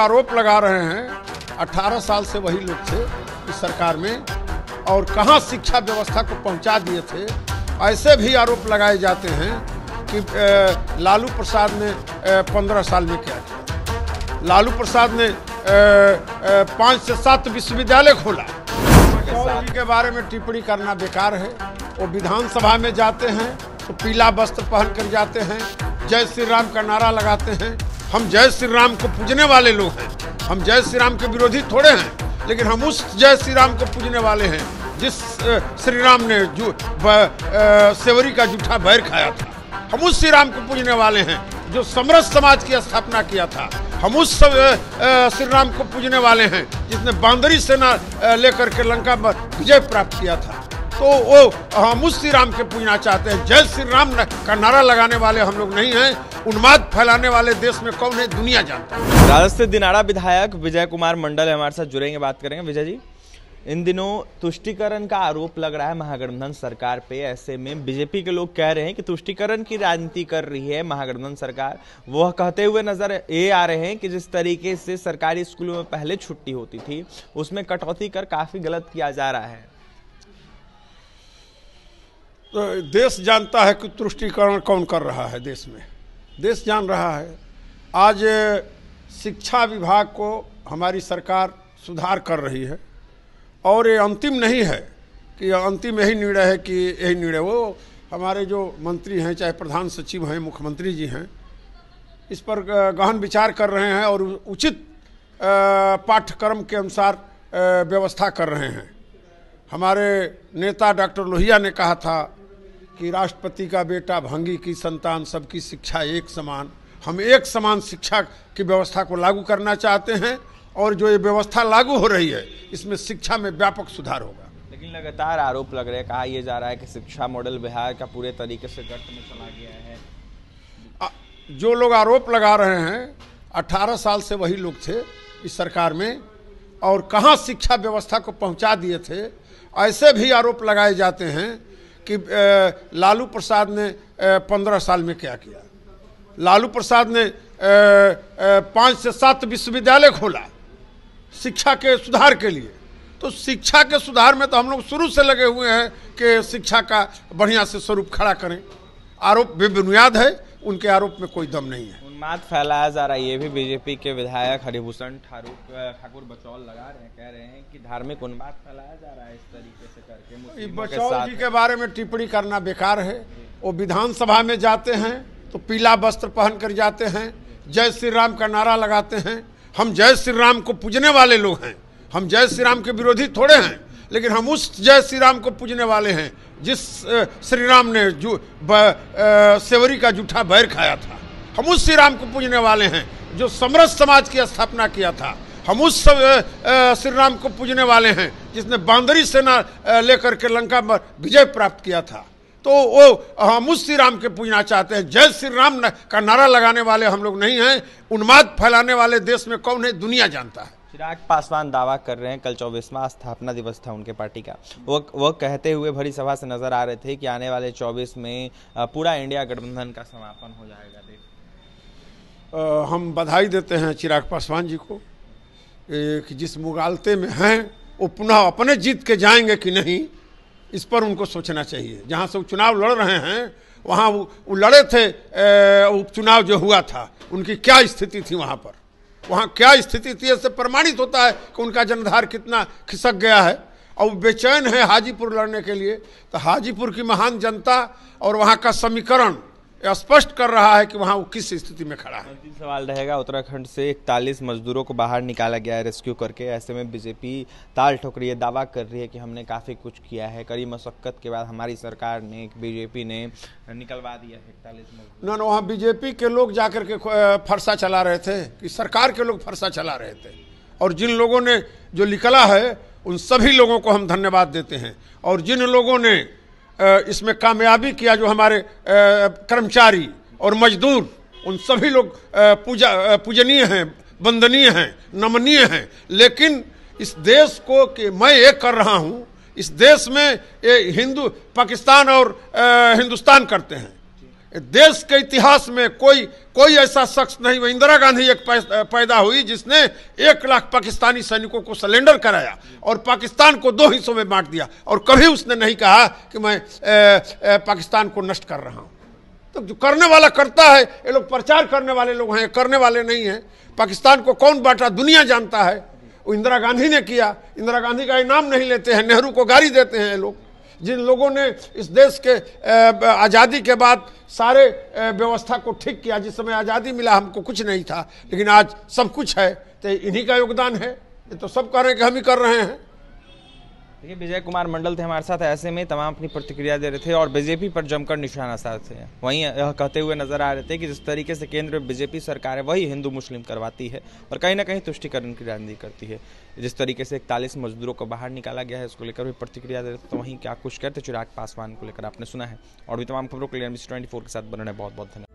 आरोप लगा रहे हैं 18 साल से वही लोग थे इस सरकार में और कहाँ शिक्षा व्यवस्था को पहुंचा दिए थे ऐसे भी आरोप लगाए जाते हैं कि लालू प्रसाद ने 15 साल में क्या किया लालू प्रसाद ने पाँच से सात विश्वविद्यालय खोला जी के बारे में टिप्पणी करना बेकार है वो विधानसभा में जाते हैं तो पीला वस्त्र पहन कर जाते हैं जय श्री राम का नारा लगाते हैं हम जय श्री राम को पूजने वाले लोग हैं हम जय श्री राम के विरोधी थोड़े हैं लेकिन हम उस जय श्री राम को पूजने वाले हैं जिस श्री राम ने जू सेवरी का जूठा बैर खाया था हम उस श्री राम को पूजने वाले हैं जो समरस समाज की स्थापना किया था हम उस श्री राम को पूजने वाले हैं जिसने बांदरी सेना लेकर के लंका विजय प्राप्त किया था तो वो हम हाँ, उस श्री राम के पूजना चाहते हैं जय श्री राम का नारा लगाने वाले हम लोग नहीं हैं उन्माद फैलाने वाले देश में कौन है दुनिया जानता है राजस्थित दिनाड़ा विधायक विजय कुमार मंडल हमारे साथ जुड़ेंगे बात करेंगे विजय जी इन दिनों तुष्टिकरण का आरोप लग रहा है महागठबंधन सरकार पे ऐसे में बीजेपी के लोग कह रहे हैं कि तुष्टिकरण की राजनीति कर रही है महागठबंधन सरकार वह कहते हुए नजर ये आ रहे हैं कि जिस तरीके से सरकारी स्कूलों में पहले छुट्टी होती थी उसमें कटौती कर काफ़ी गलत किया जा रहा है तो देश जानता है कि तुष्टिकरण कौन कर रहा है देश में देश जान रहा है आज शिक्षा विभाग को हमारी सरकार सुधार कर रही है और ये अंतिम नहीं है कि अंतिम यही निर्णय है कि यही निर्णय वो हमारे जो मंत्री हैं चाहे प्रधान सचिव हैं मुख्यमंत्री जी हैं इस पर गहन विचार कर रहे हैं और उचित पाठ्यक्रम के अनुसार व्यवस्था कर रहे हैं हमारे नेता डॉक्टर लोहिया ने कहा था कि राष्ट्रपति का बेटा भंगी की संतान सबकी शिक्षा एक समान हम एक समान शिक्षा की व्यवस्था को लागू करना चाहते हैं और जो ये व्यवस्था लागू हो रही है इसमें शिक्षा में व्यापक सुधार होगा लेकिन लगातार आरोप लग रहे हैं कहा यह जा रहा है कि शिक्षा मॉडल बिहार का पूरे तरीके से गर्त में चला गया है जो लोग आरोप लगा रहे हैं 18 साल से वही लोग थे इस सरकार में और कहाँ शिक्षा व्यवस्था को पहुँचा दिए थे ऐसे भी आरोप लगाए जाते हैं कि लालू प्रसाद ने पंद्रह साल में क्या किया लालू प्रसाद ने पाँच से सात विश्वविद्यालय खोला शिक्षा के सुधार के लिए तो शिक्षा के सुधार में तो हम लोग शुरू से लगे हुए हैं कि शिक्षा का बढ़िया से स्वरूप खड़ा करें आरोप बेबुनियाद है उनके आरोप में कोई दम नहीं है उन्माद फैलाया जा रहा है ये भी बीजेपी के विधायक हरिभूषण ठाकुर ठाकुर बचौल लगा रहे हैं कह रहे हैं कि धार्मिक उन्माद फैलाया जा रहा है इस तरीके से करके बचौल जी के बारे में टिप्पणी करना बेकार है वो विधानसभा में जाते हैं तो पीला वस्त्र पहन कर जाते हैं जय श्री राम का नारा लगाते हैं हम जय श्री राम को पूजने वाले लोग हैं हम जय श्री राम के विरोधी थोड़े हैं लेकिन हम उस जय श्री राम को पूजने वाले हैं जिस श्री राम ने जो सेवरी का जूठा बैर खाया था हम उस श्री राम को पूजने वाले हैं जो समरस समाज की स्थापना किया था हम उस श्री राम को पूजने वाले हैं जिसने बांदरी सेना लेकर के लंका में विजय प्राप्त किया था तो वो हम उस श्री राम के पूजना चाहते हैं जय श्री राम का नारा लगाने वाले हम लोग नहीं हैं उन्माद फैलाने वाले देश में कौन है दुनिया जानता है चिराग पासवान दावा कर रहे हैं कल चौबीसवा स्थापना दिवस था उनके पार्टी का वो वो कहते हुए भरी सभा से नजर आ रहे थे कि आने वाले चौबीस में पूरा इंडिया गठबंधन का समापन हो जाएगा देश हम बधाई देते हैं चिराग पासवान जी को कि जिस मुगालते में हैं वो पुनः अपने जीत के जाएंगे कि नहीं इस पर उनको सोचना चाहिए जहाँ से वो चुनाव लड़ रहे हैं वहाँ वो लड़े थे उपचुनाव जो हुआ था उनकी क्या स्थिति थी वहाँ पर वहाँ क्या स्थिति थी इससे प्रमाणित होता है कि उनका जनधार कितना खिसक गया है और बेचैन है हाजीपुर लड़ने के लिए तो हाजीपुर की महान जनता और वहाँ का समीकरण स्पष्ट कर रहा है कि वहाँ वो किस स्थिति में खड़ा है सवाल रहेगा उत्तराखंड से इकतालीस मजदूरों को बाहर निकाला गया है रेस्क्यू करके ऐसे में बीजेपी ताल ठोक रही है दावा कर रही है कि हमने काफ़ी कुछ किया है कड़ी मशक्क़त के बाद हमारी सरकार ने बीजेपी ने निकलवा दिया है इकतालीस ना न वहाँ बीजेपी के लोग जा के फरसा चला रहे थे कि सरकार के लोग फरसा चला रहे थे और जिन लोगों ने जो निकला है उन सभी लोगों को हम धन्यवाद देते हैं और जिन लोगों ने इसमें कामयाबी किया जो हमारे कर्मचारी और मजदूर उन सभी लोग पूजा पूजनीय हैं वंदनीय हैं नमनीय हैं लेकिन इस देश को कि मैं ये कर रहा हूँ इस देश में ये हिंदू पाकिस्तान और हिंदुस्तान करते हैं देश के इतिहास में कोई कोई ऐसा शख्स नहीं हुआ इंदिरा गांधी एक पैदा हुई जिसने एक लाख पाकिस्तानी सैनिकों को सिलेंडर कराया और पाकिस्तान को दो हिस्सों में बांट दिया और कभी उसने नहीं कहा कि मैं ए, ए, पाकिस्तान को नष्ट कर रहा हूँ तो जो करने वाला करता है ये लोग प्रचार करने वाले लोग हैं करने वाले नहीं हैं पाकिस्तान को कौन बांटा दुनिया जानता है वो इंदिरा गांधी ने किया इंदिरा गांधी का इनाम नहीं लेते हैं नेहरू को गाड़ी देते हैं ये लोग जिन लोगों ने इस देश के आज़ादी के बाद सारे व्यवस्था को ठीक किया जिस समय आज़ादी मिला हमको कुछ नहीं था लेकिन आज सब कुछ है तो इन्हीं का योगदान है ये तो सब कह रहे हैं कि हम ही कर रहे हैं देखिए विजय कुमार मंडल थे हमारे साथ ऐसे में तमाम अपनी प्रतिक्रिया दे रहे थे और बीजेपी पर जमकर निशाना साध थे वहीं यह कहते हुए नजर आ रहे थे कि जिस तरीके से केंद्र में बीजेपी सरकार है वही हिंदू मुस्लिम करवाती है और कहीं ना कहीं तुष्टिकरण की राजनीति करती है जिस तरीके से इकतालीस मजदूरों को बाहर निकाला गया है उसको लेकर भी प्रतिक्रिया दे रहे थे तो वहीं क्या कुछ करते चिराग पासवान को लेकर आपने सुना है और भी तमाम खबरों के लिए ट्वेंटी फोर के साथ बनने बहुत बहुत धन्यवाद